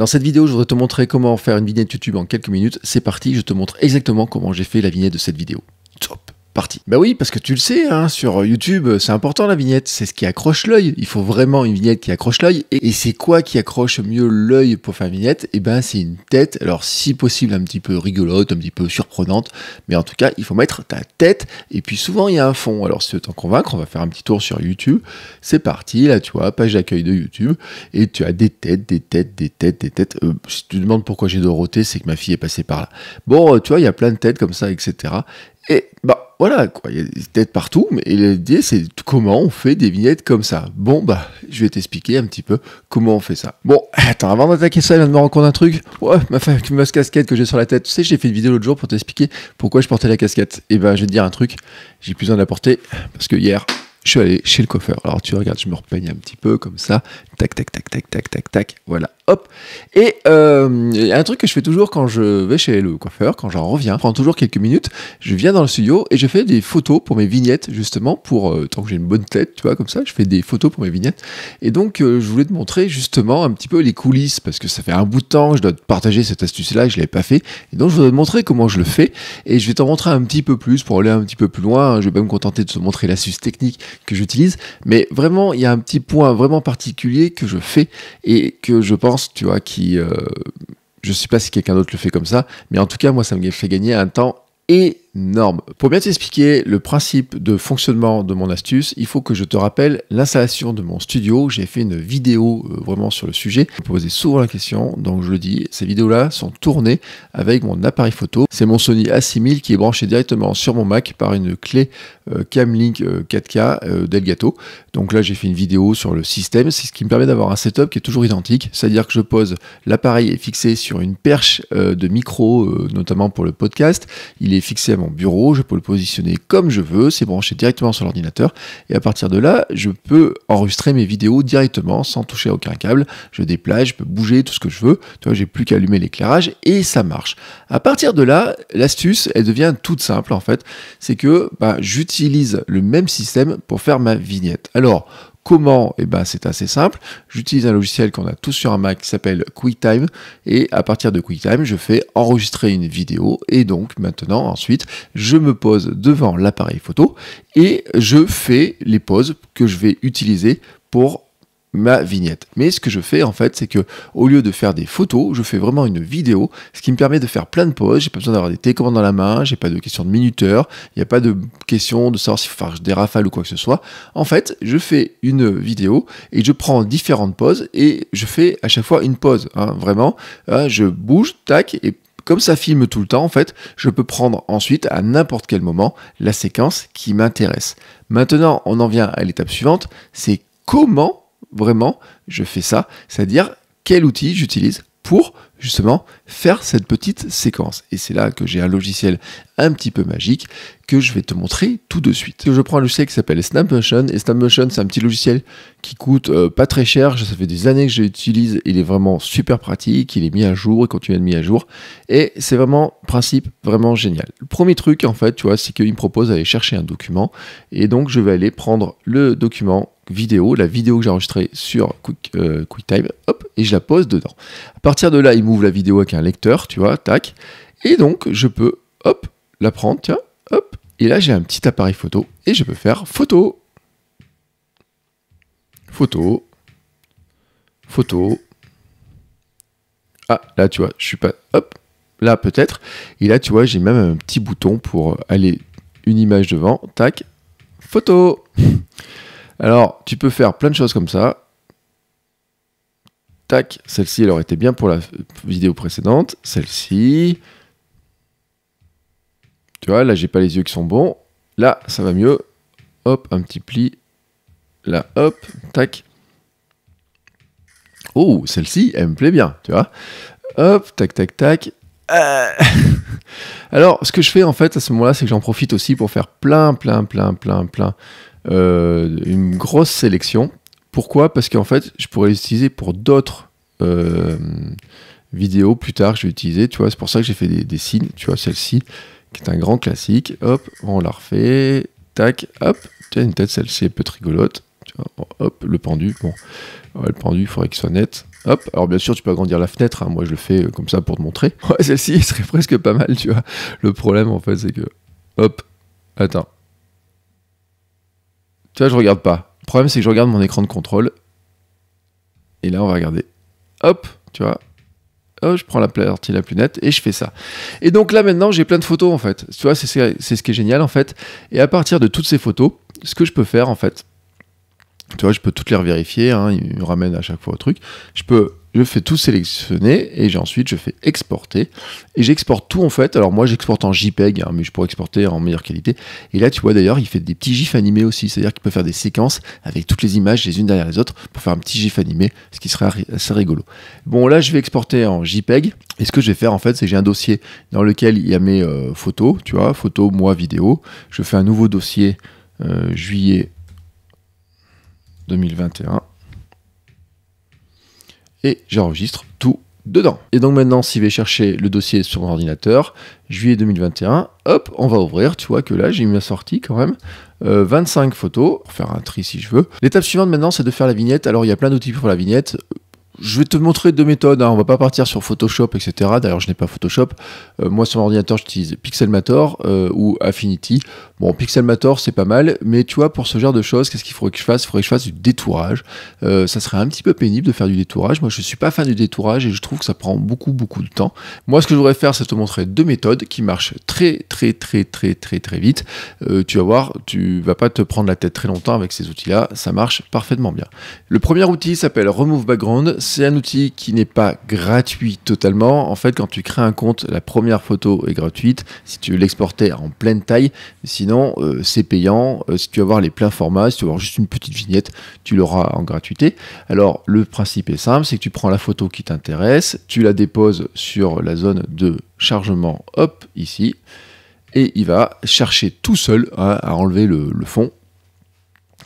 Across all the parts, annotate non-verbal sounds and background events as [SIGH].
Dans cette vidéo, je voudrais te montrer comment faire une vignette YouTube en quelques minutes. C'est parti, je te montre exactement comment j'ai fait la vignette de cette vidéo. Top parti. Bah oui, parce que tu le sais, hein, sur YouTube, c'est important la vignette, c'est ce qui accroche l'œil. Il faut vraiment une vignette qui accroche l'œil. Et, c'est quoi qui accroche mieux l'œil pour faire une vignette Eh ben, c'est une tête. Alors, si possible, un petit peu rigolote, un petit peu surprenante, mais en tout cas, il faut mettre ta tête. Et puis souvent, il y a un fond. Alors, si tu veux t'en convaincre, on va faire un petit tour sur YouTube. C'est parti, là, tu vois, page d'accueil de YouTube, et tu as des têtes, des têtes, des têtes, des têtes. Euh, si tu demandes pourquoi j'ai Dorothée, c'est que ma fille est passée par là. Bon, euh, tu vois, il y a plein de têtes comme ça, etc bah voilà, quoi. il y a des têtes partout, mais l'idée c'est comment on fait des vignettes comme ça. Bon, bah je vais t'expliquer un petit peu comment on fait ça. Bon, [LAUGHS] attends, avant d'attaquer ça, il va me rendre un truc. Ouais, ma fameuse casquette que j'ai sur la tête, tu sais, j'ai fait une vidéo l'autre jour pour t'expliquer pourquoi je portais la casquette. Et eh ben, bah, je vais te dire un truc, j'ai plus besoin de la porter parce que hier, je suis allé chez le coiffeur. Alors tu regardes, je me repeigne un petit peu comme ça, tac, tac, tac, tac, tac, tac, tac, voilà, hop. Et euh, un truc que je fais toujours quand je vais chez le coiffeur, quand j'en reviens, prends toujours quelques minutes, je viens dans le studio et je fais des photos pour mes vignettes, justement, pour, euh, tant que j'ai une bonne tête, tu vois, comme ça, je fais des photos pour mes vignettes. Et donc, euh, je voulais te montrer justement un petit peu les coulisses, parce que ça fait un bout de temps, je dois te partager cette astuce-là, je ne l'avais pas fait. Et donc, je voudrais te montrer comment je le fais, et je vais t'en montrer un petit peu plus pour aller un petit peu plus loin. Hein. Je vais pas me contenter de te montrer l'astuce technique que j'utilise. Mais vraiment, il y a un petit point vraiment particulier que je fais et que je pense, tu vois, qui. Euh, je ne sais pas si quelqu'un d'autre le fait comme ça, mais en tout cas, moi, ça me fait gagner un temps et normes. Pour bien t'expliquer le principe de fonctionnement de mon astuce, il faut que je te rappelle l'installation de mon studio. J'ai fait une vidéo euh, vraiment sur le sujet. Je me posais souvent la question, donc je le dis, ces vidéos-là sont tournées avec mon appareil photo. C'est mon Sony A6000 qui est branché directement sur mon Mac par une clé euh, Camlink 4K euh, Delgato. Donc là, j'ai fait une vidéo sur le système, c'est ce qui me permet d'avoir un setup qui est toujours identique, c'est-à-dire que je pose l'appareil est fixé sur une perche de micro, notamment pour le podcast. Il est fixé à mon bureau, je peux le positionner comme je veux, c'est branché directement sur l'ordinateur et à partir de là, je peux enregistrer mes vidéos directement sans toucher aucun câble. Je déplace, je peux bouger tout ce que je veux. Tu vois, j'ai plus qu'à allumer l'éclairage et ça marche. À partir de là, l'astuce, elle devient toute simple en fait. C'est que bah, j'utilise le même système pour faire ma vignette. Alors, Comment Eh ben, c'est assez simple. J'utilise un logiciel qu'on a tous sur un Mac qui s'appelle QuickTime et à partir de QuickTime, je fais enregistrer une vidéo et donc maintenant, ensuite, je me pose devant l'appareil photo et je fais les poses que je vais utiliser pour ma vignette. Mais ce que je fais en fait, c'est que au lieu de faire des photos, je fais vraiment une vidéo, ce qui me permet de faire plein de pauses. J'ai pas besoin d'avoir des télécommandes dans la main, j'ai pas de question de minuteur, il n'y a pas de question de savoir s'il faut faire des rafales ou quoi que ce soit. En fait, je fais une vidéo et je prends différentes pauses et je fais à chaque fois une pause. Hein, vraiment, hein, je bouge, tac et comme ça filme tout le temps, en fait, je peux prendre ensuite à n'importe quel moment la séquence qui m'intéresse. Maintenant, on en vient à l'étape suivante, c'est comment vraiment, je fais ça, c'est-à-dire quel outil j'utilise pour justement faire cette petite séquence. Et c'est là que j'ai un logiciel un petit peu magique que je vais te montrer tout de suite. Je prends un logiciel qui s'appelle SnapMotion et SnapMotion c'est un petit logiciel qui coûte euh, pas très cher, ça fait des années que je l'utilise, il est vraiment super pratique, il est mis à jour, et continue être mis à jour et c'est vraiment principe vraiment génial. Le premier truc en fait, tu vois, c'est qu'il me propose d'aller chercher un document et donc je vais aller prendre le document vidéo, la vidéo que j'ai enregistrée sur Quick, euh, QuickTime, hop, et je la pose dedans. À partir de là, il la vidéo avec un lecteur, tu vois, tac. Et donc, je peux, hop, la prendre, tiens, hop. Et là, j'ai un petit appareil photo et je peux faire photo. Photo. Photo. Ah, là, tu vois, je suis pas. Hop, là, peut-être. Et là, tu vois, j'ai même un petit bouton pour aller une image devant. Tac. Photo. [LAUGHS] Alors, tu peux faire plein de choses comme ça. Tac, celle-ci, elle aurait été bien pour la vidéo précédente. Celle-ci. Tu vois, là, j'ai pas les yeux qui sont bons. Là, ça va mieux. Hop, un petit pli. Là, hop, tac. Oh, celle-ci, elle me plaît bien, tu vois. Hop, tac, tac, tac. Euh. [LAUGHS] Alors, ce que je fais en fait à ce moment-là, c'est que j'en profite aussi pour faire plein, plein, plein, plein, plein, euh, une grosse sélection pourquoi Parce qu'en fait, je pourrais utiliser pour d'autres euh, vidéos plus tard. Je vais utiliser, tu vois, c'est pour ça que j'ai fait des, signes, tu vois, celle-ci, qui est un grand classique. Hop, on la refait. Tac, hop. Tu as une tête, celle-ci est peu rigolote. hop, le pendu. Bon, le pendu, il faudrait qu'il soit net. Hop, alors bien sûr, tu peux agrandir la fenêtre. Hein. Moi, je le fais euh, comme ça pour te montrer. [LAUGHS] Ouais, celle-ci elle serait presque pas mal, tu vois. Le problème, en fait, c'est que. Hop, attends. Tu vois, je regarde pas problème, c'est que je regarde mon écran de contrôle. Et là, on va regarder. Hop, tu vois. je prends la partie la plus nette et je fais ça. Et donc là maintenant, j'ai plein de photos en fait. Tu vois, c'est ce qui est génial en fait. Et à partir de toutes ces photos, ce que je peux faire en fait, tu vois, je peux toutes les revérifier, hein, il me ramène à chaque fois au truc. Je peux je fais tout sélectionner et ensuite je fais exporter et j'exporte tout en fait. Alors moi j'exporte en JPEG, hein, mais je pourrais exporter en meilleure qualité. Et là tu vois d'ailleurs il fait des petits gifs animés aussi, c'est-à-dire qu'il peut faire des séquences avec toutes les images les unes derrière les autres pour faire un petit gif animé, ce qui serait assez rigolo. Bon là je vais exporter en JPEG et ce que je vais faire en fait c'est que j'ai un dossier dans lequel il y a mes euh, photos, tu vois, photos, mois, vidéo. Je fais un nouveau dossier euh, juillet 2021 et j'enregistre tout dedans. Et donc maintenant, si je vais chercher le dossier sur mon ordinateur, juillet 2021, hop, on va ouvrir, tu vois que là, j'ai mis sortie quand même, 25 euh, photos, faire un tri si je veux. L'étape suivante maintenant, c'est de faire la vignette. Alors, il y a plein d'outils pour la vignette je vais te montrer deux méthodes. On hein. On va pas partir sur Photoshop, etc. D'ailleurs, je n'ai pas Photoshop. Euh, moi, sur mon ordinateur, j'utilise Pixelmator euh, ou Affinity. Bon, Pixelmator, c'est pas mal, mais tu vois, pour ce genre de choses, qu'est-ce qu'il faudrait que je fasse Il faudrait que je fasse du détourage. Euh, ça serait un petit peu pénible de faire du détourage. Moi, je suis pas fan du détourage et je trouve que ça prend beaucoup, beaucoup de temps. Moi, ce que je voudrais faire, c'est te montrer deux méthodes qui marchent très, très, très, très, très, très vite. tu vas voir, tu vas pas te prendre la tête très longtemps avec ces outils-là. Ça marche parfaitement bien. Le premier outil s'appelle Remove Background c'est un outil qui n'est pas gratuit totalement. En fait, quand tu crées un compte, la première photo est gratuite si tu veux l'exporter en pleine taille. Sinon, euh, c'est payant. Euh, si tu veux avoir les pleins formats, si tu veux avoir juste une petite vignette, tu l'auras en gratuité. Alors, le principe est simple, c'est que tu prends la photo qui t'intéresse, tu la déposes sur la zone de chargement, hop, ici, et il va chercher tout seul hein, à enlever le, le fond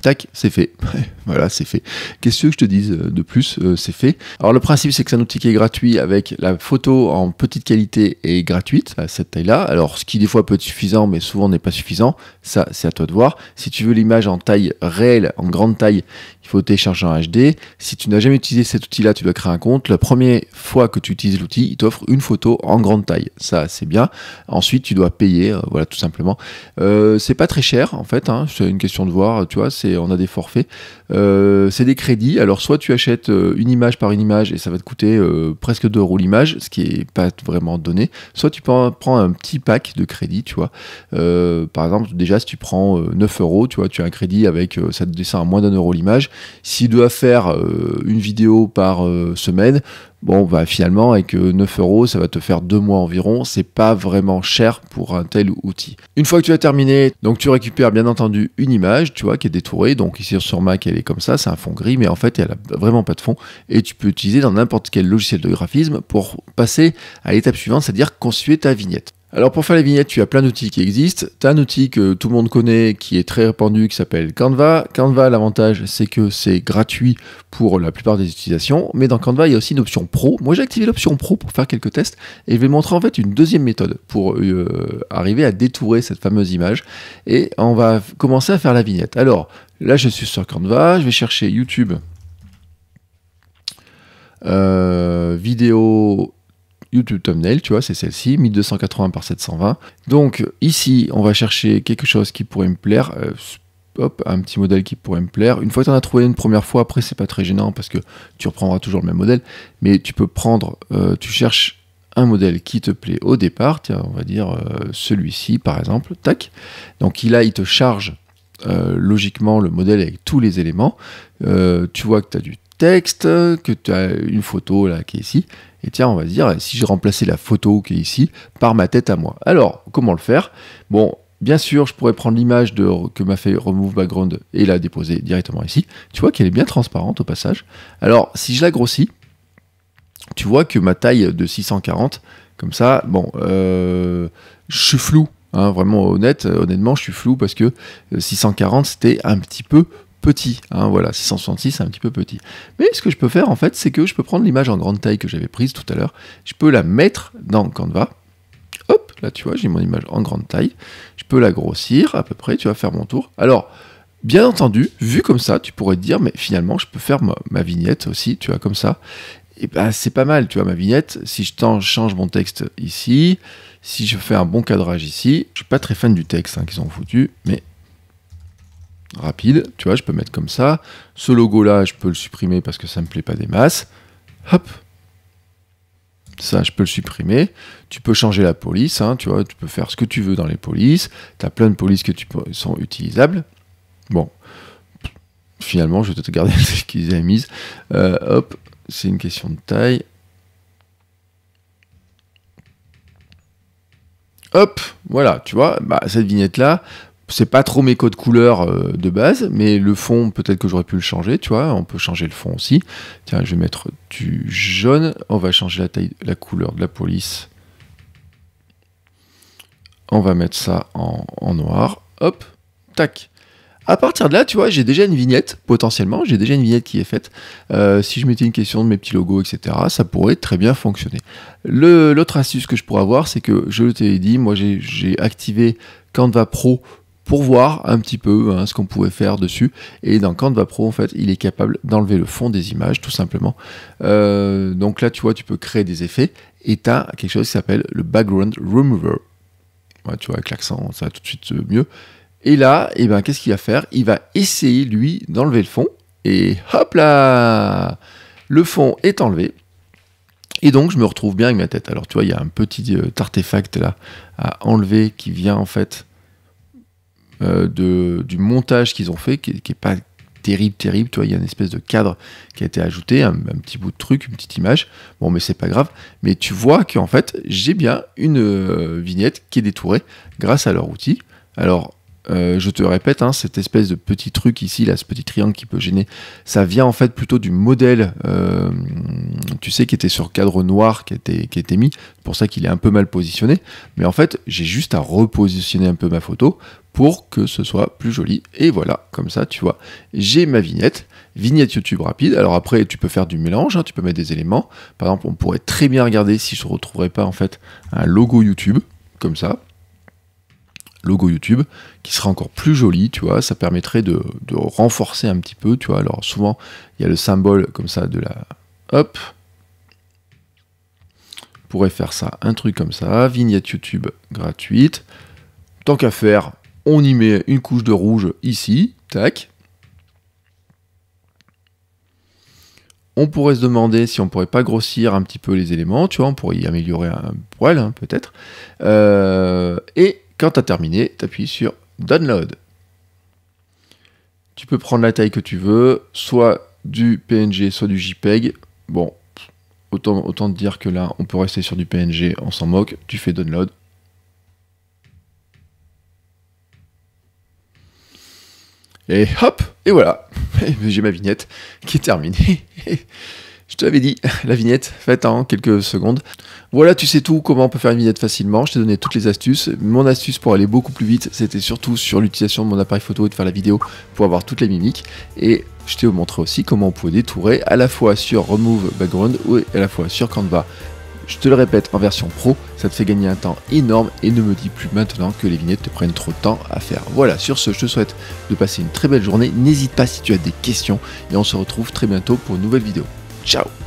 Tac, c'est fait. [LAUGHS] voilà, c'est fait. Qu'est-ce que je te dise euh, de plus euh, C'est fait. Alors le principe, c'est que c'est un outil qui est gratuit avec la photo en petite qualité et gratuite à cette taille-là. Alors ce qui des fois peut être suffisant, mais souvent n'est pas suffisant, ça c'est à toi de voir. Si tu veux l'image en taille réelle, en grande taille, il faut télécharger en HD. Si tu n'as jamais utilisé cet outil-là, tu dois créer un compte. La première fois que tu utilises l'outil, il t'offre une photo en grande taille. Ça, c'est bien. Ensuite, tu dois payer, euh, voilà, tout simplement. c'est pas très cher, en fait. Hein. C'est une question de voir, tu vois. C'est on a des forfaits. Euh, c'est des crédits. Alors, soit tu achètes euh, une image par une image et ça va te coûter euh, presque 2 euros l'image, ce qui est pas vraiment donné. Soit tu prends, un petit pack de crédits, tu vois. par exemple, déjà, si tu prends 9 euros, tu vois, tu as un crédit avec, ça te descend à moins d'un euro l'image. S'il doit faire une vidéo par semaine, bon, bah, finalement, avec 9 euh, euros, ça va te faire 2 mois environ. C'est pas vraiment cher pour un tel outil. Une fois que tu as terminé, donc tu récupères bien entendu une image, tu vois, qui est détourée. Donc ici sur Mac, elle est comme ça, c'est un fond gris, mais en fait, elle a vraiment pas de fond. Et tu peux utiliser dans n'importe quel logiciel de graphisme pour passer à l'étape suivante, c'est-à-dire construire ta vignette. Alors pour faire les vignettes, tu as plein d'outils qui existent. Tu as un outil que tout le monde connaît, qui est très répandu, qui s'appelle Canva. Canva, l'avantage, c'est que c'est gratuit pour la plupart des utilisations, mais dans Canva, il y a aussi une option pro. Moi, j'ai activé l'option pro pour faire quelques tests, et je vais montrer en fait une deuxième méthode pour euh, arriver à détourer cette fameuse image. Et on va commencer à faire la vignette. Alors là, je suis sur Canva, je vais chercher YouTube. Euh, vidéo YouTube thumbnail, tu vois, c'est celle-ci, 1280 par 720. Donc ici, on va chercher quelque chose qui pourrait me plaire. Euh, hop, un petit modèle qui pourrait me plaire. Une fois que tu en as trouvé une première fois, après c'est pas très gênant parce que tu reprendras toujours le même modèle, mais tu peux prendre, euh, tu cherches un modèle qui te plaît au départ, tiens, on va dire euh, celui-ci par exemple, tac. Donc là, il te charge logiquement le modèle avec tous les éléments. tu vois que tu as du texte, que tu as une photo là qui est ici, et tiens, on va se dire, si j'ai remplacé la photo qui est ici par ma tête à moi. Alors, comment le faire Bon, Bien sûr, je pourrais prendre l'image que m'a fait Remove Background et la déposer directement ici. Tu vois qu'elle est bien transparente au passage. Alors, si je la grossis, tu vois que ma taille de 640, comme ça, bon, euh, je suis flou. Hein, vraiment honnête, honnêtement, je suis flou parce que 640 euh, c'était un petit peu petit. Hein, voilà, 666, c'est un petit peu petit. Mais ce que je peux faire, en fait, c'est que je peux prendre l'image en grande taille que j'avais prise tout à l'heure. Je peux la mettre dans Canva. Hop, là, tu vois, j'ai mon image en grande taille. Je peux la grossir à peu près, tu vas faire mon tour. Alors, bien entendu, vu comme ça, tu pourrais te dire, mais finalement, je peux faire ma, vignette aussi, tu vois, comme ça. Et eh ben, c'est pas mal, tu vois, ma vignette. Si je change mon texte ici, si je fais un bon cadrage ici, je suis pas très fan du texte hein, qu'ils ont foutu, mais rapide, tu vois, je peux mettre comme ça. Ce logo-là, je peux le supprimer parce que ça me plaît pas des masses. Hop, ça je peux le supprimer, tu peux changer la police, hein, tu vois, tu peux faire ce que tu veux dans les polices, tu as plein de polices qui sont utilisables. Bon, finalement je vais te garder [LAUGHS] ce qu'ils ont mis, euh, hop, c'est une question de taille. Hop, voilà, tu vois, bah, cette vignette là, c'est pas trop mes codes couleurs euh, de base, mais le fond, peut-être que j'aurais pu le changer, tu vois. On peut changer le fond aussi. Tiens, je vais mettre du jaune. On va changer la taille, la couleur de la police. On va mettre ça en, noir. Hop, tac. À partir de là, tu vois, j'ai déjà une vignette, potentiellement, j'ai déjà une vignette qui est faite. Euh, si je mettais une question de mes petits logos, etc., ça pourrait très bien fonctionner. L'autre astuce que je pourrais avoir, c'est que je t'ai dit, moi j'ai activé Canva Pro pour voir un petit peu hein, ce qu'on pouvait faire dessus. Et dans Canva Pro, en fait, il est capable d'enlever le fond des images, tout simplement. Euh, donc là, tu vois, tu peux créer des effets et tu as quelque chose qui s'appelle le Background Remover. tu vois, avec l'accent, ça va tout de suite euh, mieux. Et là, eh ben, qu'est-ce qu'il va faire Il va essayer, lui, d'enlever le fond. Et hop là Le fond est enlevé. Et donc, je me retrouve bien avec ma tête. Alors, tu vois, il y a un petit euh, artefact là à enlever qui vient en fait euh, de, du montage qu'ils ont fait, qui, est pas terrible, terrible. Tu vois, il y a une espèce de cadre qui a été ajouté, un, petit bout de truc, une petite image. Bon, mais c'est pas grave. Mais tu vois qu'en fait, j'ai bien une euh, vignette qui est détourée grâce à leur outil. Alors, euh, je te répète, hein, cette espèce de petit truc ici, là, ce petit triangle qui peut gêner, ça vient en fait plutôt du modèle, euh, tu sais, qui était sur cadre noir, qui était, qui était mis, pour ça qu'il est un peu mal positionné. Mais en fait, j'ai juste à repositionner un peu ma photo pour que ce soit plus joli. Et voilà, comme ça, tu vois, j'ai ma vignette, vignette YouTube rapide. Alors après, tu peux faire du mélange, hein, tu peux mettre des éléments. Par exemple, on pourrait très bien regarder si je ne retrouverais pas en fait un logo YouTube, comme ça, logo YouTube, qui sera encore plus joli, tu vois, ça permettrait de, renforcer un petit peu, tu vois, alors souvent, il y a le symbole comme ça de la... Hop pourrait faire ça, un truc comme ça, vignette YouTube gratuite. Tant qu'à faire, on y met une couche de rouge ici, tac, On pourrait se demander si on pourrait pas grossir un petit peu les éléments, tu vois, on pourrait y améliorer un poil, hein, peut-être. Euh, et quand tu as terminé, tu appuies sur Download. Tu peux prendre la taille que tu veux, soit du PNG, soit du JPEG. Bon, autant, autant te dire que là, on peut rester sur du PNG, on s'en moque. Tu fais Download. Et hop, et voilà, [LAUGHS] j'ai ma vignette qui est terminée. [LAUGHS] Je t'avais dit, [LAUGHS] la vignette faite en quelques secondes. Voilà, tu sais tout, comment on peut faire une vignette facilement. Je t'ai donné toutes les astuces. Mon astuce pour aller beaucoup plus vite, c'était surtout sur l'utilisation de mon appareil photo et de faire la vidéo pour avoir toutes les mimiques. Et je t'ai montré aussi comment on pouvait détourer à la fois sur Remove Background ou à la fois sur Canva. Je te le répète, en version pro, ça te fait gagner un temps énorme et ne me dis plus maintenant que les vignettes te prennent trop de temps à faire. Voilà, sur ce, je te souhaite de passer une très belle journée. N'hésite pas si tu as des questions et on se retrouve très bientôt pour une nouvelle vidéo. Ciao